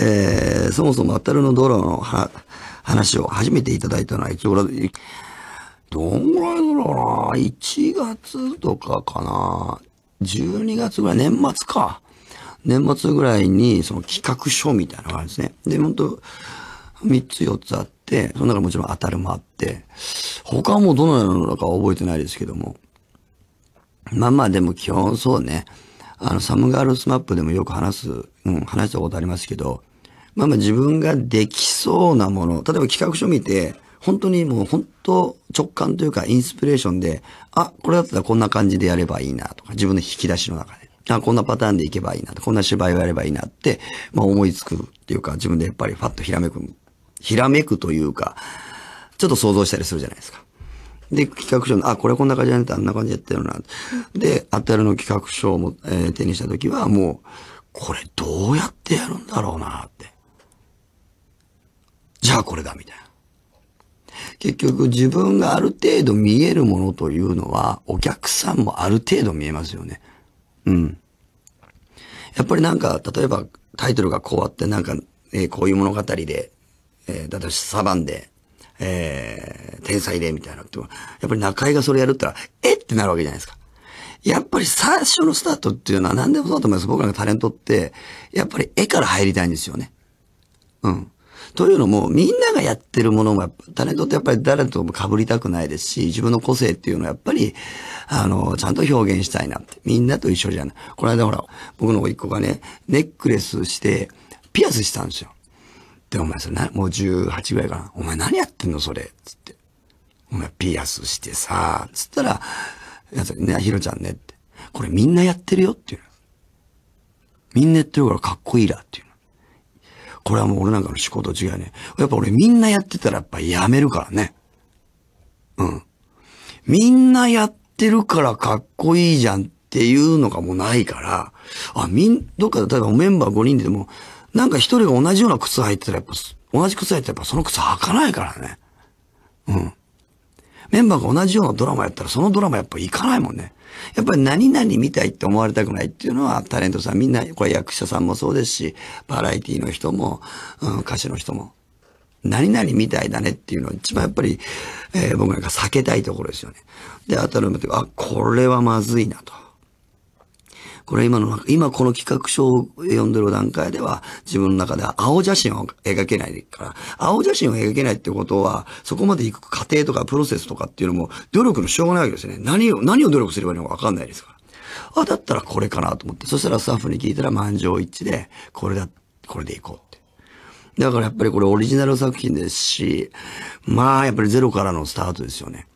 えー、そもそもアタルのドローの話を初めていただいたのは、一応俺、どんぐらいだろうな ?1 月とかかな ?12 月ぐらい、年末か。年末ぐらいに、その企画書みたいなのがあるんですね。で、ほんと、3つ4つあって、その中もちろん当たるもあって、他はもうどのようなのか覚えてないですけども。まあまあでも基本そうね。あの、サムガールスマップでもよく話す、うん、話したことありますけど、まあまあ自分ができそうなもの、例えば企画書見て、本当にもう本当直感というかインスピレーションで、あ、これだったらこんな感じでやればいいなとか、自分の引き出しの中で。あ、こんなパターンでいけばいいなと、こんな芝居をやればいいなって、まあ思いつくっていうか、自分でやっぱりファッとひらめく、ひらめくというか、ちょっと想像したりするじゃないですか。で、企画書の、あ、これこんな感じだねあんな感じやってるな。で、当たるの企画書をえー、手にしたときは、もう、これどうやってやるんだろうなっあこれだ、みたいな。結局自分がある程度見えるものというのは、お客さんもある程度見えますよね。うん。やっぱりなんか、例えばタイトルがこうあってなんか、えー、こういう物語で、えー、だとサバンで、えー、天才でみたいなって、やっぱり中井がそれやるったら、えってなるわけじゃないですか。やっぱり最初のスタートっていうのは何でもそうだと思います。僕らがタレントって、やっぱり絵から入りたいんですよね。うん。というのも、みんながやってるものも、タレントってやっぱり誰とも被りたくないですし、自分の個性っていうのはやっぱり、あの、ちゃんと表現したいなって。みんなと一緒じゃない。この間ほら、僕の甥っ子がね、ネックレスして、ピアスしたんですよ。で、お前それな、もう18ぐらいかな。お前何やってんのそれ。つって。お前ピアスしてさ、つったら、やつね、ひろちゃんねって。これみんなやってるよっていう。みんなやってるからかっこいいらっていう。これはもう俺なんかの思考と違いね。やっぱ俺みんなやってたらやっぱやめるからね。うん。みんなやってるからかっこいいじゃんっていうのがもうないから、あ、みん、どっかで例えばメンバー5人でも、なんか一人が同じような靴履いてたらやっぱ、同じ靴履いてたらやっぱその靴履かないからね。うん。メンバーが同じようなドラマやったら、そのドラマやっぱ行かないもんね。やっぱり何々見たいって思われたくないっていうのは、タレントさんみんな、これ役者さんもそうですし、バラエティの人も、うん、歌手の人も。何々みたいだねっていうのは一番やっぱり、えー、僕なんか避けたいところですよね。で、当たるのって、あ、これはまずいなと。これ今の、今この企画書を読んでる段階では、自分の中では青写真を描けないから、青写真を描けないってことは、そこまで行く過程とかプロセスとかっていうのも、努力のしょうがないわけですよね。何を、何を努力すればいいのかわかんないですから。あ、だったらこれかなと思って。そしたらスタッフに聞いたら満場一致で、これだ、これでいこう。だからやっぱりこれオリジナル作品ですし、まあやっぱりゼロからのスタートですよね。